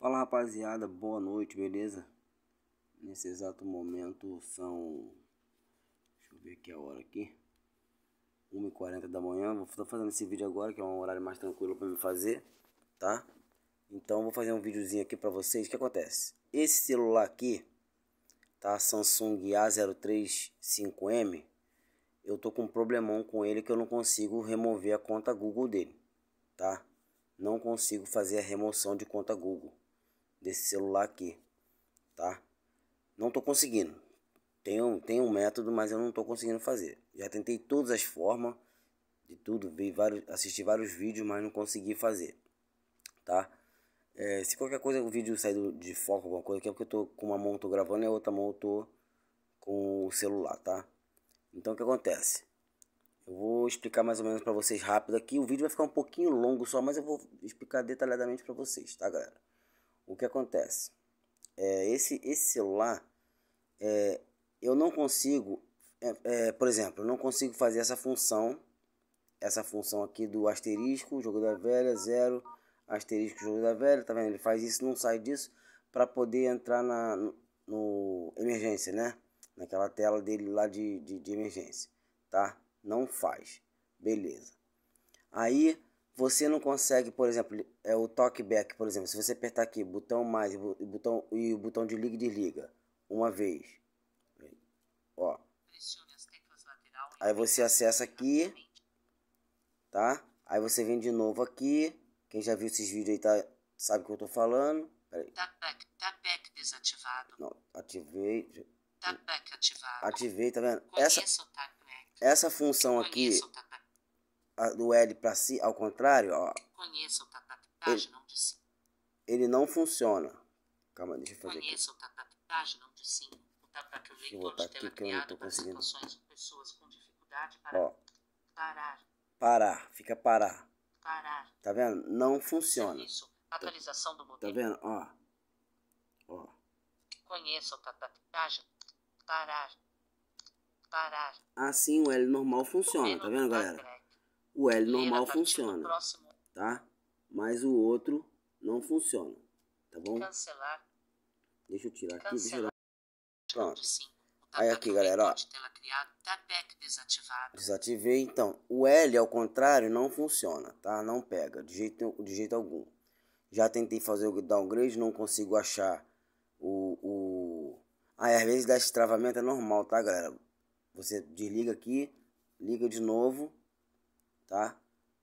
Fala rapaziada, boa noite, beleza? Nesse exato momento são. Deixa eu ver aqui a hora aqui. 1h40 da manhã. Vou estar fazendo esse vídeo agora, que é um horário mais tranquilo para me fazer, tá? Então vou fazer um videozinho aqui para vocês. O que acontece? Esse celular aqui, tá? Samsung A035M. Eu tô com um problemão com ele que eu não consigo remover a conta Google dele, tá? Não consigo fazer a remoção de conta Google desse celular aqui, tá? Não tô conseguindo. Tem um, tem um método, mas eu não tô conseguindo fazer. Já tentei todas as formas de tudo, vi vários, assisti vários vídeos, mas não consegui fazer, tá? É, se qualquer coisa o vídeo sair de foco, alguma coisa, que é porque eu tô com uma mão tô gravando e a outra mão eu tô com o celular, tá? Então o que acontece? Eu vou explicar mais ou menos para vocês rápido aqui. O vídeo vai ficar um pouquinho longo só, mas eu vou explicar detalhadamente para vocês, tá, galera? o que acontece? É, esse, esse celular, é, eu não consigo, é, é, por exemplo, eu não consigo fazer essa função, essa função aqui do asterisco, jogo da velha, zero, asterisco, jogo da velha, tá vendo? Ele faz isso, não sai disso, para poder entrar na, no, no, emergência, né? Naquela tela dele lá de, de, de emergência, tá? Não faz, beleza. Aí você não consegue, por exemplo, é o talkback, por exemplo, se você apertar aqui botão mais e botão e o botão de liga e desliga uma vez. Ó. Aí você acessa aqui, tá? Aí você vem de novo aqui. Quem já viu esses vídeos aí tá sabe o que eu tô falando. Peraí. Tapback, tá tá desativado. Não, ativei. Tá ativado. Ativei, tá vendo? Essa essa função aqui do L para si, ao contrário, ó. Conheça o ele, ele não funciona. Calma, deixa eu fazer Conheça aqui. o tatapitagem, não de sim. O tatac, o leitor de tela pessoas com dificuldade para ó. parar. Parar, fica parar. Parar. Tá vendo? Não funciona. Atualização do tá modelo. Tá vendo? Ó. Ó. Conheça o Parar. Parar. Assim o L normal funciona, tá vendo, galera? o L normal funciona, tá? Mas o outro não funciona, tá bom? Cancelar. Deixa eu tirar Cancelar. aqui, deixa eu dar... Pronto. Aí aqui, galera, ó. Tá Desativei, então. O L, ao contrário, não funciona, tá? Não pega, de jeito, de jeito algum. Já tentei fazer o downgrade, não consigo achar o... o... Aí, às vezes, dá esse travamento, é normal, tá, galera? Você desliga aqui, liga de novo tá?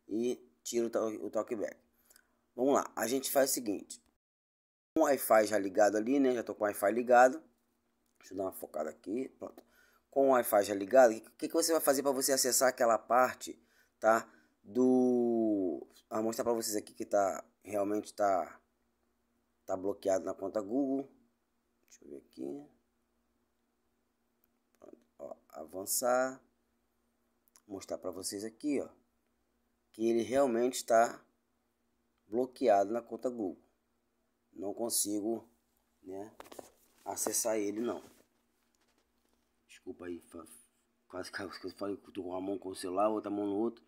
E tira o talkback. Vamos lá, a gente faz o seguinte. Com o Wi-Fi já ligado ali, né? Já tô com o Wi-Fi ligado. Deixa eu dar uma focada aqui, pronto. Com o Wi-Fi já ligado, o que, que você vai fazer para você acessar aquela parte, tá? Do... Vou ah, mostrar para vocês aqui que tá, realmente tá, tá bloqueado na conta Google. Deixa eu ver aqui. Pronto, ó, avançar. Vou mostrar para vocês aqui, ó que ele realmente está bloqueado na conta Google. Não consigo né, acessar ele não. Desculpa aí, quase que eu falei que eu com uma mão com o celular, outra mão no outro. O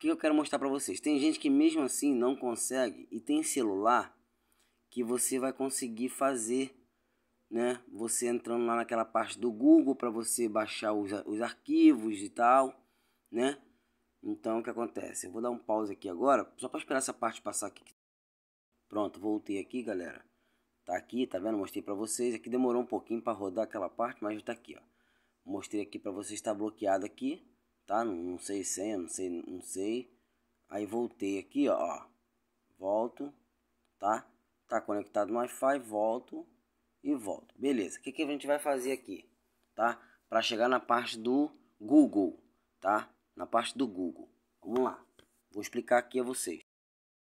que eu quero mostrar para vocês? Tem gente que mesmo assim não consegue e tem celular que você vai conseguir fazer, né? Você entrando lá naquela parte do Google para você baixar os, os arquivos e tal, né? Então, o que acontece? Eu vou dar um pause aqui agora, só para esperar essa parte passar aqui. Pronto, voltei aqui, galera. Tá aqui, tá vendo? Mostrei para vocês. Aqui demorou um pouquinho para rodar aquela parte, mas já tá aqui, ó. Mostrei aqui para vocês, está bloqueado aqui, tá? Não, não sei senha, não sei, não sei. Aí voltei aqui, ó. Volto, tá? Tá conectado no Wi-Fi, volto e volto. Beleza. O que, que a gente vai fazer aqui, tá? Para chegar na parte do Google, tá? na parte do Google. Vamos lá, vou explicar aqui a vocês.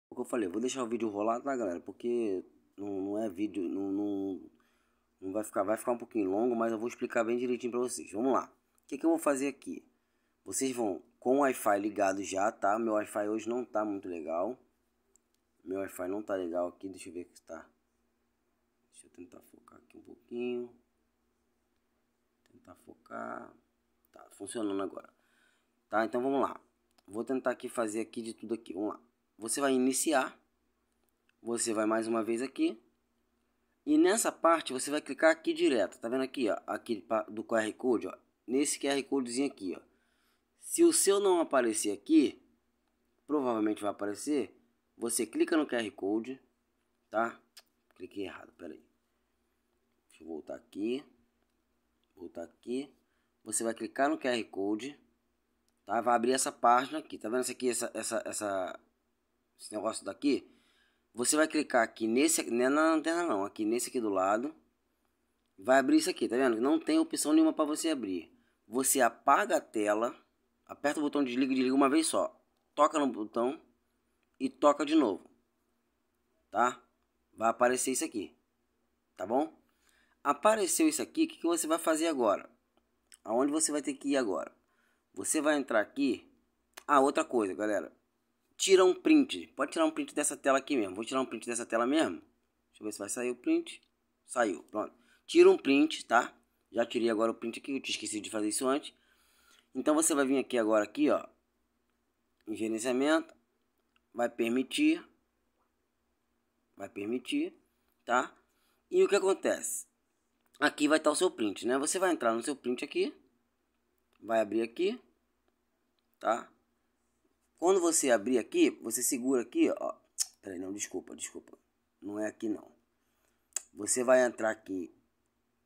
O que eu falei, vou deixar o vídeo rolar, tá galera? Porque não, não é vídeo, não, não, não, vai ficar, vai ficar um pouquinho longo, mas eu vou explicar bem direitinho para vocês. Vamos lá, o que, que eu vou fazer aqui? Vocês vão com o Wi-Fi ligado já, tá? Meu Wi-Fi hoje não tá muito legal. Meu Wi-Fi não tá legal aqui, deixa eu ver que está. Deixa eu tentar focar aqui um pouquinho. Tentar focar. Tá funcionando agora. Tá? Então vamos lá. Vou tentar aqui fazer aqui de tudo aqui. Vamos lá. Você vai iniciar. Você vai mais uma vez aqui. E nessa parte você vai clicar aqui direto. Tá vendo aqui, ó, aqui do QR Code, ó, nesse QR Codezinho aqui, ó. Se o seu não aparecer aqui, provavelmente vai aparecer. Você clica no QR Code, tá? Cliquei errado, peraí. Deixa eu voltar aqui. Voltar aqui. Você vai clicar no QR Code Tá? Vai abrir essa página aqui. Tá vendo essa aqui, essa, essa, essa, esse negócio daqui? Você vai clicar aqui nesse, não é na antena não, aqui nesse aqui do lado. Vai abrir isso aqui, tá vendo? Não tem opção nenhuma para você abrir. Você apaga a tela, aperta o botão desliga e desliga uma vez só. Toca no botão e toca de novo. Tá? Vai aparecer isso aqui. Tá bom? Apareceu isso aqui, o que, que você vai fazer agora? Aonde você vai ter que ir agora? Você vai entrar aqui. Ah, outra coisa, galera. Tira um print. Pode tirar um print dessa tela aqui mesmo. Vou tirar um print dessa tela mesmo. Deixa eu ver se vai sair o print. Saiu, pronto. Tira um print, tá? Já tirei agora o print aqui, eu te esqueci de fazer isso antes. Então você vai vir aqui agora aqui, ó. Em gerenciamento. Vai permitir. Vai permitir, tá? E o que acontece? Aqui vai estar o seu print, né? Você vai entrar no seu print aqui. Vai abrir aqui tá? Quando você abrir aqui, você segura aqui, ó. Peraí, não, desculpa, desculpa. Não é aqui não. Você vai entrar aqui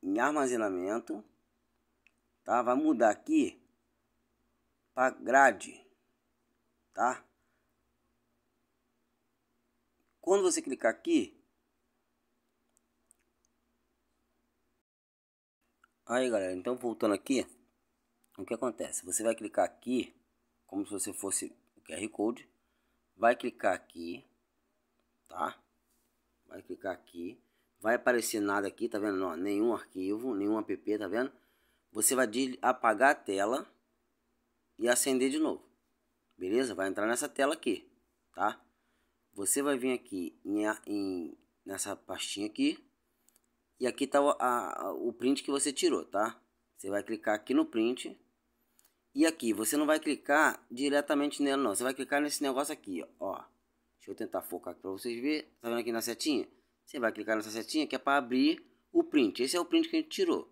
em armazenamento, tá? Vai mudar aqui para grade, tá? Quando você clicar aqui, aí galera, então voltando aqui, o que acontece? Você vai clicar aqui como se você fosse o QR Code, vai clicar aqui, tá? Vai clicar aqui, vai aparecer nada aqui, tá vendo? Não, nenhum arquivo, nenhum app, tá vendo? Você vai apagar a tela e acender de novo, beleza? Vai entrar nessa tela aqui, tá? Você vai vir aqui em, em nessa pastinha aqui e aqui tá o, a, o print que você tirou, tá? Você vai clicar aqui no print, e aqui, você não vai clicar diretamente nela não, você vai clicar nesse negócio aqui, ó. Deixa eu tentar focar aqui para vocês verem. Tá vendo aqui na setinha? Você vai clicar nessa setinha que é para abrir o print. Esse é o print que a gente tirou,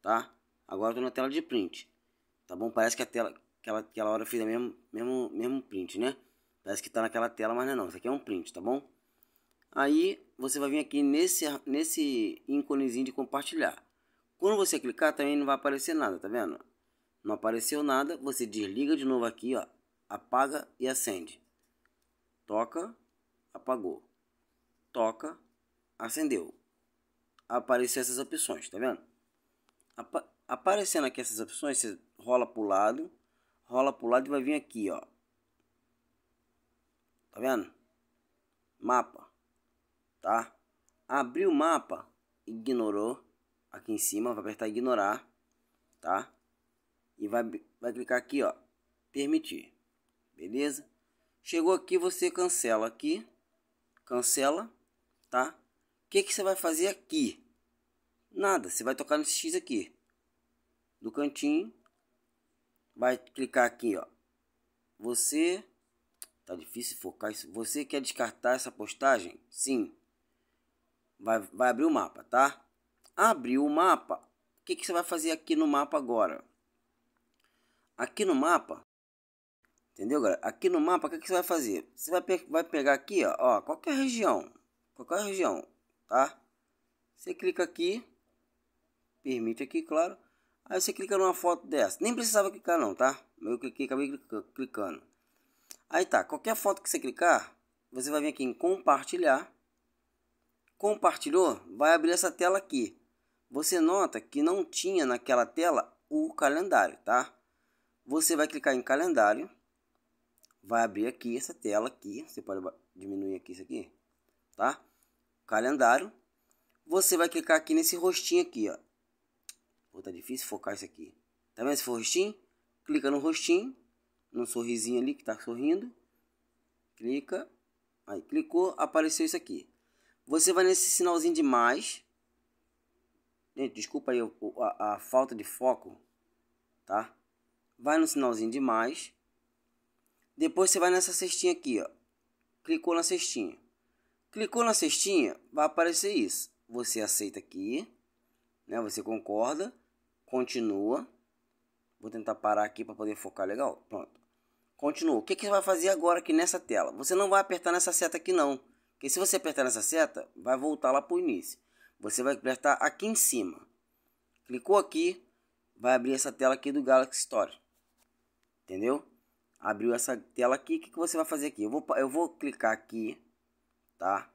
tá? Agora eu tô na tela de print. Tá bom? Parece que a tela aquela, aquela hora eu fiz o mesmo, mesmo, mesmo print, né? Parece que tá naquela tela, mas não é não. Isso aqui é um print, tá bom? Aí você vai vir aqui nesse, nesse íconezinho de compartilhar. Quando você clicar também não vai aparecer nada, tá vendo? Não apareceu nada, você desliga de novo aqui, ó, apaga e acende. Toca, apagou. Toca, acendeu. Apareceu essas opções, tá vendo? aparecendo aqui essas opções, você rola pro lado, rola pro lado e vai vir aqui, ó. Tá vendo? Mapa, tá? Abriu o mapa, ignorou. Aqui em cima, vai apertar ignorar, tá? e vai, vai clicar aqui, ó, permitir, beleza? Chegou aqui, você cancela aqui, cancela, tá? O que, que você vai fazer aqui? Nada, você vai tocar nesse X aqui, do cantinho, vai clicar aqui, ó, você, tá difícil focar isso, você quer descartar essa postagem? Sim. Vai, vai abrir o mapa, tá? Abriu o mapa, o que, que você vai fazer aqui no mapa agora? aqui no mapa, entendeu, galera? Aqui no mapa, o que, que, você vai fazer? Você vai, pe vai pegar aqui, ó, ó, qualquer região, qualquer região, tá? Você clica aqui, permite aqui, claro. Aí você clica numa foto dessa. Nem precisava clicar não, tá? Eu cliquei, acabei clicando. Aí tá, qualquer foto que você clicar, você vai vir aqui em compartilhar. Compartilhou, vai abrir essa tela aqui. Você nota que não tinha naquela tela o calendário, tá? Você vai clicar em calendário. Vai abrir aqui essa tela aqui. Você pode diminuir aqui isso aqui. Tá? Calendário. Você vai clicar aqui nesse rostinho aqui, ó. Pô, tá difícil focar isso aqui. Tá vendo esse rostinho? Clica no rostinho. No sorrisinho ali que tá sorrindo. Clica. Aí, clicou. Apareceu isso aqui. Você vai nesse sinalzinho de mais. Gente, desculpa aí a, a, a falta de foco. Tá? vai no sinalzinho de mais. Depois você vai nessa cestinha aqui, ó. Clicou na cestinha. Clicou na cestinha, vai aparecer isso. Você aceita aqui, né? Você concorda, continua. Vou tentar parar aqui para poder focar legal. Pronto. Continua. O que, que vai fazer agora aqui nessa tela? Você não vai apertar nessa seta aqui não. Porque se você apertar nessa seta, vai voltar lá para o início. Você vai apertar aqui em cima. Clicou aqui, vai abrir essa tela aqui do Galaxy Store. Entendeu? Abriu essa tela aqui. O que, que você vai fazer aqui? Eu vou, eu vou clicar aqui, tá?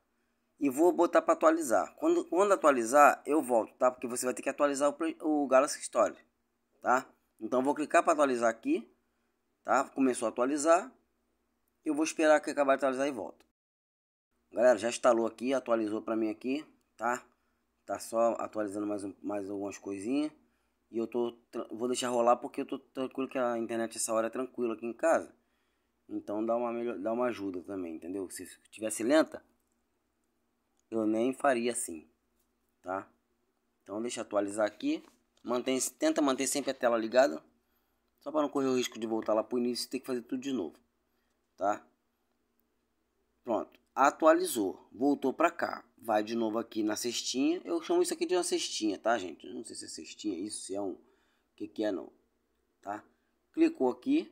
E vou botar para atualizar. Quando, quando atualizar, eu volto, tá? Porque você vai ter que atualizar o, o Galaxy Story, tá? Então, vou clicar para atualizar aqui, tá? Começou a atualizar. Eu vou esperar que acabar de atualizar e volto. Galera, já instalou aqui, atualizou para mim aqui, tá? Tá só atualizando mais, mais algumas coisinhas. E eu tô vou deixar rolar porque eu tô tranquilo que a internet essa hora é tranquila aqui em casa. Então dá uma melhor, dá uma ajuda também, entendeu? Se tivesse lenta, eu nem faria assim, tá? Então deixa eu atualizar aqui. Mantém, tenta manter sempre a tela ligada, só para não correr o risco de voltar lá pro início e ter que fazer tudo de novo, tá? Pronto atualizou, voltou para cá, vai de novo aqui na cestinha. Eu chamo isso aqui de uma cestinha, tá, gente? Não sei se é cestinha isso, se é um... que que é não, tá? Clicou aqui,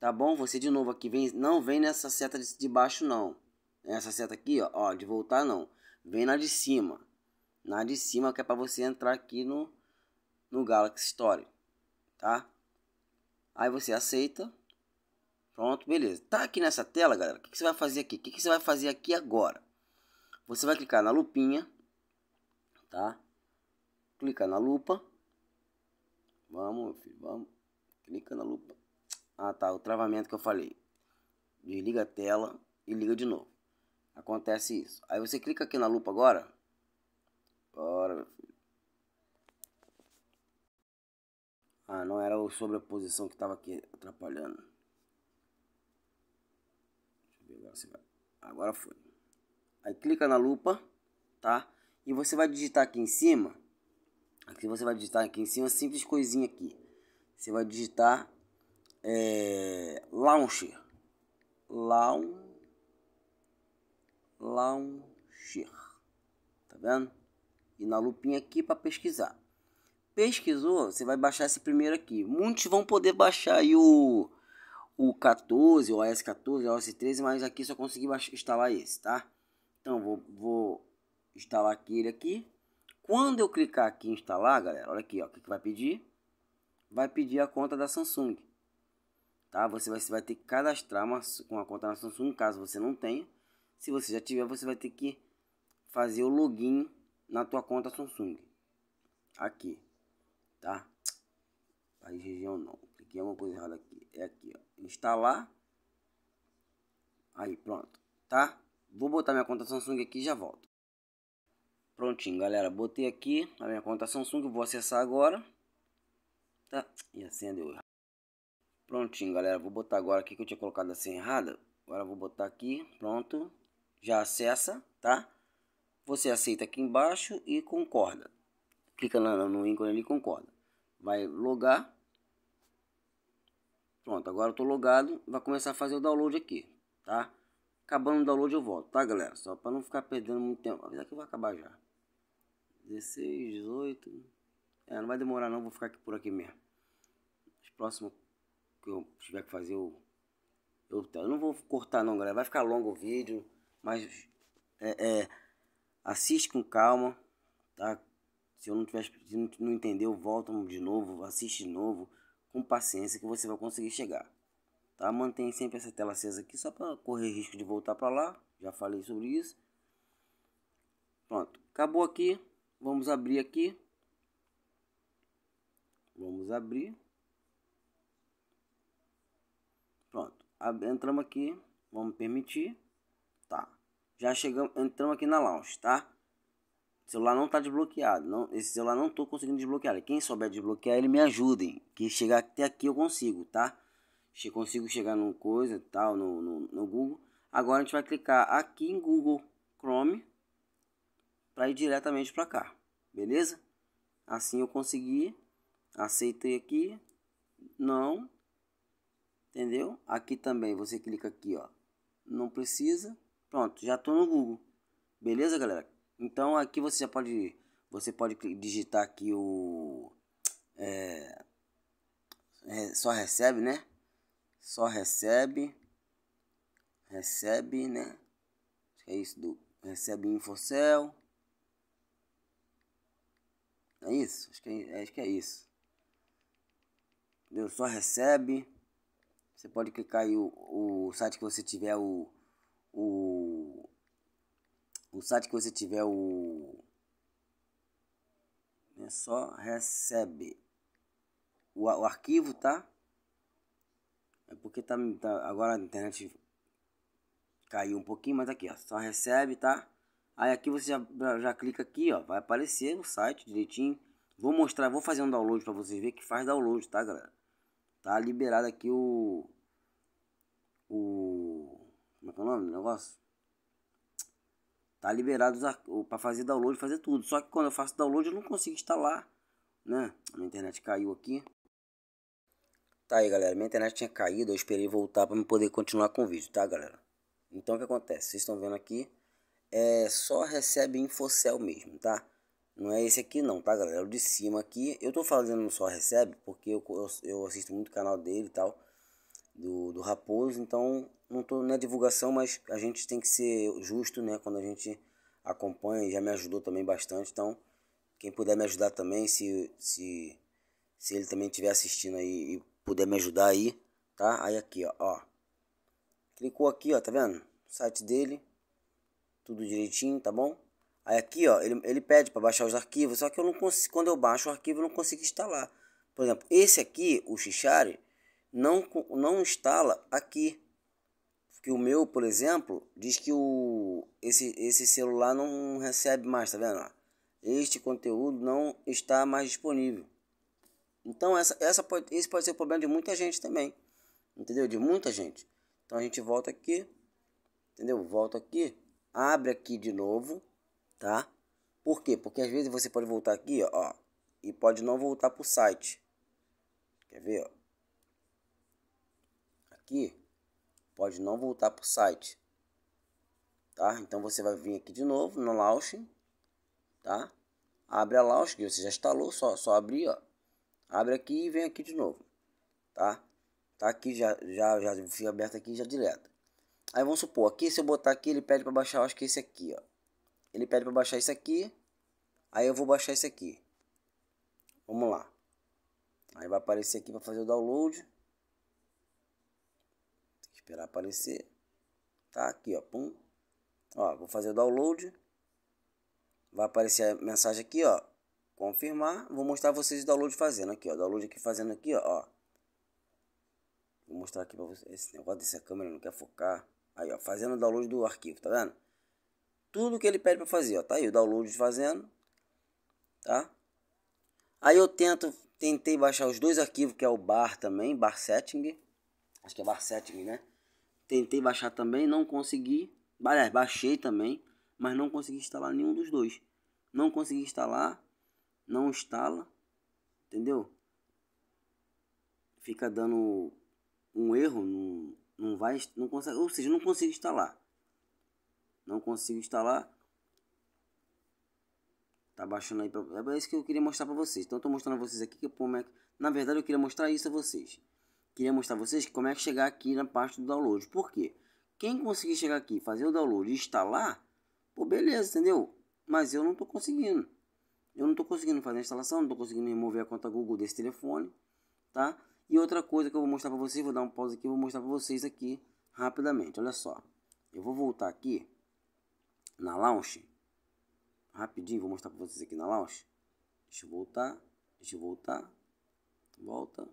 tá bom? Você de novo aqui, vem, não vem nessa seta de, de baixo não. Essa seta aqui, ó, ó, de voltar não. Vem na de cima. Na de cima que é para você entrar aqui no, no Galaxy Story, tá? Aí você aceita. Pronto, beleza. Tá aqui nessa tela, galera. O que, que, você vai fazer aqui? O que, que, você vai fazer aqui agora? Você vai clicar na lupinha, tá? Clica na lupa. Vamos, filho, vamos. Clica na lupa. Ah, tá. O travamento que eu falei. Desliga a tela e liga de novo. Acontece isso. Aí você clica aqui na lupa agora. Bora, meu filho. Ah, não era o sobreposição que estava aqui atrapalhando. Agora assim, você vai. Agora foi. Aí clica na lupa, tá? E você vai digitar aqui em cima. Aqui você vai digitar aqui em cima, simples coisinha aqui. Você vai digitar é, launcher. Laun, launcher. Tá vendo? E na lupinha aqui para pesquisar. Pesquisou, você vai baixar esse primeiro aqui. Muitos vão poder baixar aí o o 14, o OS 14, o OS 13, mas aqui só consegui instalar esse, tá? Então vou, vou instalar aquele aqui. Quando eu clicar aqui em instalar, galera, olha aqui, ó, o que, que vai pedir? Vai pedir a conta da Samsung, tá? Você vai, você vai ter que cadastrar uma, a conta na Samsung, caso você não tenha. Se você já tiver, você vai ter que fazer o login na tua conta Samsung, aqui, tá? Aí região não, cliquei uma coisa errada aqui, é aqui, ó instalar. Aí, pronto, tá? Vou botar minha conta Samsung aqui e já volto. Prontinho, galera. Botei aqui a minha conta Samsung. Vou acessar agora. Tá? E acendeu Prontinho, galera. Vou botar agora aqui que eu tinha colocado a senha errada. Agora vou botar aqui. Pronto. Já acessa, tá? Você aceita aqui embaixo e concorda. Clica no, no ícone ali concorda. Vai logar. Pronto, agora eu tô logado, vai começar a fazer o download aqui, tá? Acabando o download eu volto, tá galera? Só para não ficar perdendo muito tempo, apesar que vai acabar já. 16, 18... É, não vai demorar não, vou ficar aqui por aqui mesmo. Os próximos que eu tiver que fazer eu... Eu, eu não vou cortar não, galera, vai ficar longo o vídeo, mas... é, é assiste com calma, tá? Se eu não tiver, se não eu volto de novo, assiste de novo com paciência que você vai conseguir chegar. Tá? Mantém sempre essa tela acesa aqui só para correr risco de voltar para lá. Já falei sobre isso. Pronto, acabou aqui. Vamos abrir aqui. Vamos abrir. Pronto, entramos aqui. Vamos permitir. Tá, já chegamos, entramos aqui na lounge, tá? O celular não está desbloqueado. Não, esse celular não estou conseguindo desbloquear. Quem souber desbloquear ele me ajudem. Que chegar até aqui eu consigo, tá? Se consigo chegar no coisa tal, no, no, no Google. Agora a gente vai clicar aqui em Google Chrome para ir diretamente para cá, beleza? Assim eu consegui, aceitei aqui, não, entendeu? Aqui também você clica aqui, ó, não precisa, pronto, já estou no Google, beleza, galera? Então aqui você já pode você pode digitar aqui o é, é, só recebe, né? Só recebe recebe, né? É isso do recebe infocel. É isso, acho que é, acho que é isso. Deu Só recebe. Você pode clicar aí o, o site que você tiver o, o o site que você tiver o é só recebe o, o arquivo, tá? É porque tá, tá, agora a internet caiu um pouquinho, mas aqui ó, só recebe, tá? Aí aqui você já, já clica aqui, ó, vai aparecer no site direitinho. Vou mostrar, vou fazer um download para vocês ver que faz download, tá, galera? Tá liberado aqui o o como é que é o nome do negócio? Tá liberado para fazer download, fazer tudo. Só que quando eu faço download eu não consigo instalar, né? A minha internet caiu aqui. Tá aí, galera. Minha internet tinha caído, eu esperei voltar para poder continuar com o vídeo, tá, galera? Então o que acontece? Vocês estão vendo aqui, é só recebe infocel mesmo, tá? Não é esse aqui não, tá, galera? É o de cima aqui, eu tô fazendo só recebe porque eu, eu, eu assisto muito o canal dele e tal, do, do Raposo, então não tô na divulgação, mas a gente tem que ser justo, né, quando a gente acompanha, já me ajudou também bastante, então quem puder me ajudar também, se se se ele também estiver assistindo aí e puder me ajudar aí, tá? Aí aqui, ó, ó. Clicou aqui, ó, tá vendo? site dele, tudo direitinho, tá bom? Aí aqui, ó, ele, ele pede para baixar os arquivos, só que eu não consigo, quando eu baixo o arquivo, eu não consigo instalar. Por exemplo, esse aqui, o Xixari, não, não instala aqui, que o meu, por exemplo, diz que o, esse, esse celular não recebe mais, tá vendo? Este conteúdo não está mais disponível. Então, essa, essa pode, esse pode ser o problema de muita gente também. Entendeu? De muita gente. Então, a gente volta aqui. Entendeu? Volta aqui. Abre aqui de novo. Tá? Por quê? Porque às vezes você pode voltar aqui, ó. E pode não voltar pro site. Quer ver, ó? Aqui pode não voltar para o site. Tá? Então você vai vir aqui de novo no Launching, tá? Abre a Launch que você já instalou, só só abrir, ó. Abre aqui e vem aqui de novo, tá? Tá aqui já já já fica aberto aqui já direto. Aí vamos supor, aqui se eu botar aqui, ele pede para baixar, acho que esse aqui, ó. Ele pede para baixar esse aqui. Aí eu vou baixar esse aqui. Vamos lá. Aí vai aparecer aqui para fazer o download. Esperar aparecer. Tá aqui, ó, pum. Ó, vou fazer o download. Vai aparecer a mensagem aqui, ó. Confirmar. Vou mostrar vocês o download fazendo aqui, ó. Download aqui fazendo aqui, ó. Vou mostrar aqui pra vocês. Esse negócio dessa câmera não quer focar. Aí, ó. Fazendo o download do arquivo, tá vendo? Tudo que ele pede pra fazer, ó. Tá aí o download fazendo. Tá? Aí eu tento, tentei baixar os dois arquivos, que é o bar também, bar setting. Acho que é bar setting, né? Tentei baixar também, não consegui. Aliás, baixei também, mas não consegui instalar nenhum dos dois. Não consegui instalar, não instala, entendeu? Fica dando um erro, não, não vai, não consegue, ou seja, não consigo instalar. Não consigo instalar. Tá baixando aí, pra, é isso que eu queria mostrar para vocês. Então eu tô mostrando a vocês aqui que como é Na verdade eu queria mostrar isso a vocês queria mostrar a vocês como é que chegar aqui na parte do download. Por quê? Quem conseguir chegar aqui, fazer o download e instalar, pô, beleza, entendeu? Mas eu não estou conseguindo. Eu não estou conseguindo fazer a instalação, não estou conseguindo remover a conta Google desse telefone, tá? E outra coisa que eu vou mostrar para vocês, vou dar um pause aqui, vou mostrar para vocês aqui rapidamente. Olha só, eu vou voltar aqui na Launch, rapidinho, vou mostrar para vocês aqui na Launch. Deixa eu voltar, deixa eu voltar, volta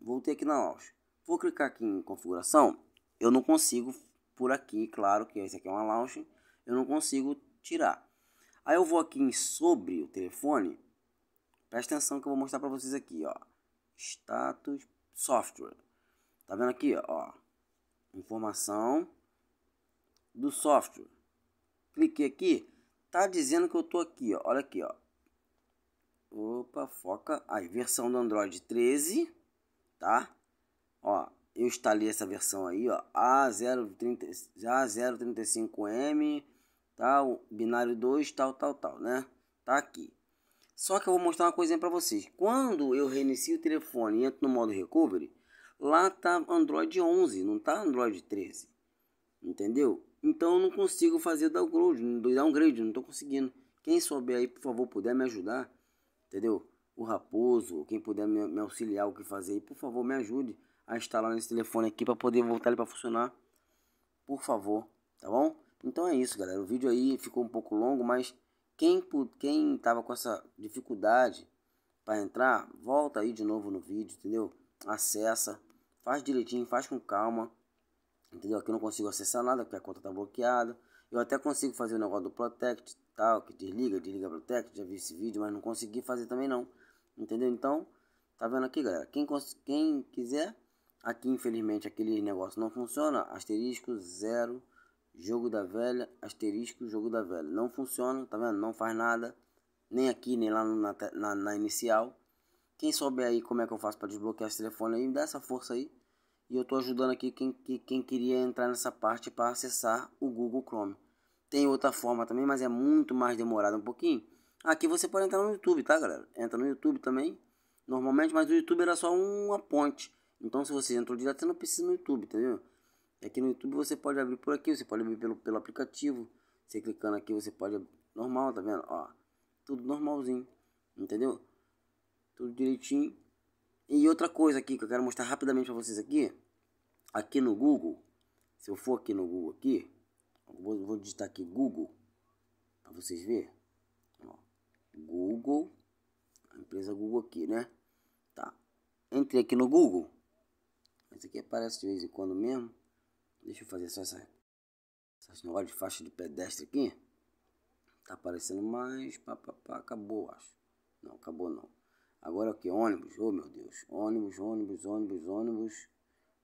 voltei aqui na launch. Vou clicar aqui em configuração. Eu não consigo por aqui, claro que esse aqui é uma launch. Eu não consigo tirar. Aí eu vou aqui em sobre o telefone. Presta atenção que eu vou mostrar para vocês aqui, ó. Status software. Tá vendo aqui, ó? Informação do software. Cliquei aqui, tá dizendo que eu tô aqui, ó. Olha aqui, ó. Opa, foca. Aí, versão do Android 13 tá? Ó, eu instalei essa versão aí, ó, a a A035M, tal, tá? binário 2, tal, tal, tal, né? Tá aqui. Só que eu vou mostrar uma coisinha para vocês. Quando eu reinicio o telefone e entro no modo recovery, lá tá Android 11, não tá Android 13. Entendeu? Então eu não consigo fazer downgrade, downgrade, não tô conseguindo. Quem souber aí, por favor, puder me ajudar, entendeu? o Raposo, quem puder me, me auxiliar o que fazer, e por favor me ajude a instalar esse telefone aqui para poder voltar ele para funcionar. Por favor, tá bom? Então é isso, galera. O vídeo aí ficou um pouco longo, mas quem quem tava com essa dificuldade para entrar, volta aí de novo no vídeo, entendeu? Acessa, faz direitinho, faz com calma. Entendeu? Aqui eu não consigo acessar nada porque a conta tá bloqueada. Eu até consigo fazer o negócio do Protect, tal, que desliga, desliga Protect, já vi esse vídeo, mas não consegui fazer também não. Entendeu? Então, tá vendo aqui, galera? Quem, quem quiser, aqui infelizmente aquele negócio não funciona. Asterisco, zero, jogo da velha, asterisco, jogo da velha. Não funciona, tá vendo? Não faz nada, nem aqui, nem lá na, na, na inicial. Quem souber aí como é que eu faço para desbloquear esse telefone aí, me dá essa força aí. E eu tô ajudando aqui quem, quem queria entrar nessa parte para acessar o Google Chrome. Tem outra forma também, mas é muito mais demorada um pouquinho. Aqui você pode entrar no YouTube, tá, galera? Entra no YouTube também, normalmente, mas o YouTube era só uma ponte. Então, se você entrou direto, você não precisa no YouTube, entendeu? Aqui é no YouTube você pode abrir por aqui, você pode abrir pelo, pelo aplicativo. Você clicando aqui, você pode abrir. Normal, tá vendo? Ó, tudo normalzinho, entendeu? Tudo direitinho. E outra coisa aqui que eu quero mostrar rapidamente para vocês aqui. Aqui no Google, se eu for aqui no Google aqui, vou, vou digitar aqui Google, para vocês verem. Google, a empresa Google aqui, né? Tá. Entrei aqui no Google. Mas aqui aparece de vez em quando mesmo. Deixa eu fazer só essa, essa negócio de faixa de pedestre aqui. Tá aparecendo mais. Pá, pá, pá, acabou, acho. Não, acabou não. Agora aqui, ônibus. Oh, meu Deus. Ônibus, ônibus, ônibus, ônibus.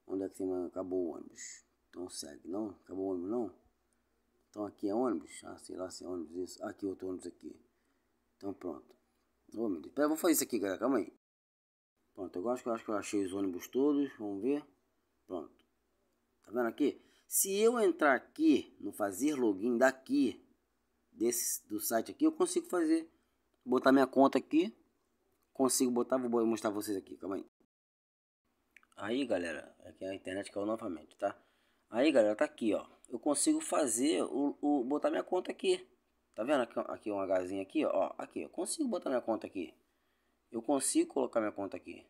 Onde é que tem Acabou o ônibus. Então segue, não? Acabou o ônibus, não? Então aqui é ônibus? Ah, sei lá se é ônibus isso. Ah, aqui, outro ônibus aqui. Então pronto. oh, meu Deus. Pera, vou fazer isso aqui, galera. Calma aí. Pronto, eu acho, eu acho que eu achei os ônibus todos. Vamos ver. Pronto. Tá vendo aqui? Se eu entrar aqui no fazer login daqui desse do site aqui, eu consigo fazer. Botar minha conta aqui. Consigo botar, vou mostrar vocês aqui, calma aí. Aí, galera, aqui é a internet caiu novamente, tá? Aí, galera, tá aqui, ó. Eu consigo fazer o, o botar minha conta aqui. Tá vendo aqui, aqui um Hzinho aqui, ó. Aqui, eu consigo botar minha conta aqui. Eu consigo colocar minha conta aqui.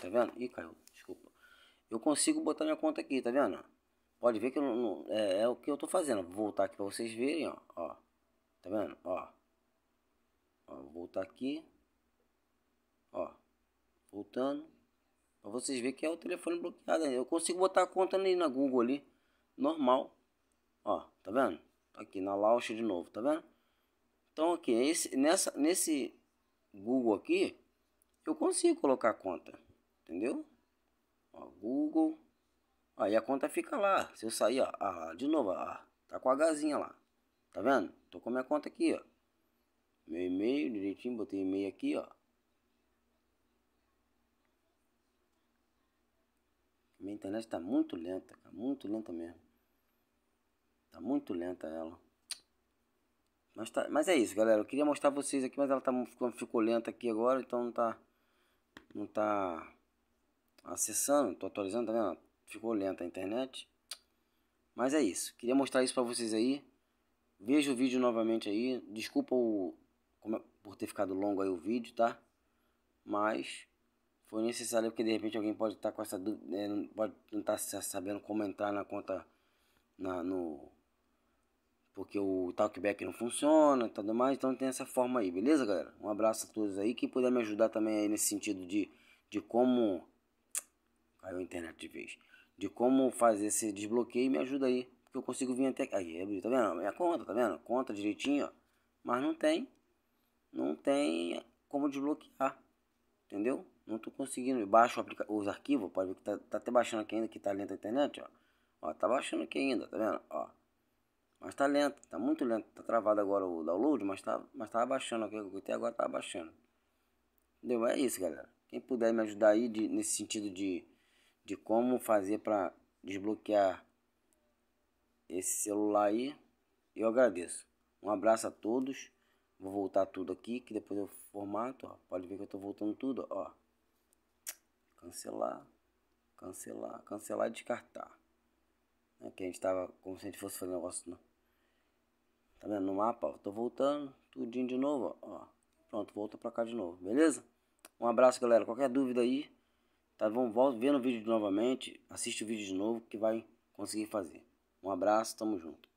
Tá vendo? Ih, caiu. Desculpa. Eu consigo botar minha conta aqui, tá vendo? Pode ver que eu, não, é, é, o que eu tô fazendo. Vou voltar aqui pra vocês verem, ó. ó. Tá vendo? Ó. ó. Vou voltar aqui. Ó. Voltando. Pra vocês verem que é o telefone bloqueado. Eu consigo botar a conta ali na Google ali. Normal. Ó. Tá vendo? Tá aqui na Launch de novo, tá vendo? Então aqui, esse, nessa, nesse Google aqui, eu consigo colocar a conta, entendeu? Ó, Google, aí a conta fica lá. Se eu sair, ó, ah, de novo, ah, tá com a gazinha lá, tá vendo? Tô com a minha conta aqui, ó. Meu e-mail, direitinho, botei e-mail aqui, ó. Minha internet tá muito lenta, muito lenta mesmo. Tá muito lenta ela. Mas, tá, mas é isso, galera. Eu queria mostrar vocês aqui, mas ela tá, ficou lenta aqui agora, então não tá, não tá acessando. Tô atualizando, tá vendo? Ficou lenta a internet. Mas é isso. Queria mostrar isso pra vocês aí. Veja o vídeo novamente aí. Desculpa o, é, por ter ficado longo aí o vídeo, tá? Mas foi necessário porque de repente alguém pode estar tá com essa dúvida, é, pode não estar tá sabendo como entrar na conta na, no porque o talkback não funciona e tudo mais. Então tem essa forma aí, beleza, galera? Um abraço a todos aí. Quem puder me ajudar também aí nesse sentido de, de como. Caiu a internet de vez. De como fazer esse desbloqueio, me ajuda aí. Porque eu consigo vir até. Aí, é tá vendo? Minha conta, tá vendo? Conta direitinho, ó. Mas não tem. Não tem como desbloquear. Entendeu? Não tô conseguindo. Eu baixo os arquivos, pode ver que tá, tá até baixando aqui ainda, que tá lento a internet, ó. Ó, tá baixando aqui ainda, tá vendo? Ó. Mas tá lento, tá muito lento. Tá travado agora o download, mas tá, mas tá abaixando aqui. Até agora tá abaixando. Entendeu? É isso, galera. Quem puder me ajudar aí de, nesse sentido de, de como fazer para desbloquear esse celular aí, eu agradeço. Um abraço a todos. Vou voltar tudo aqui, que depois eu formato, ó. Pode ver que eu tô voltando tudo, ó. Cancelar, cancelar, cancelar e descartar. Aqui é a gente tava como se a gente fosse fazer um negócio... Tá vendo? No mapa, Tô voltando, tudinho de novo, ó. Pronto, volta pra cá de novo, beleza? Um abraço, galera. Qualquer dúvida aí, tá? Vamos vendo o vídeo novamente. Assiste o vídeo de novo que vai conseguir fazer. Um abraço, tamo junto.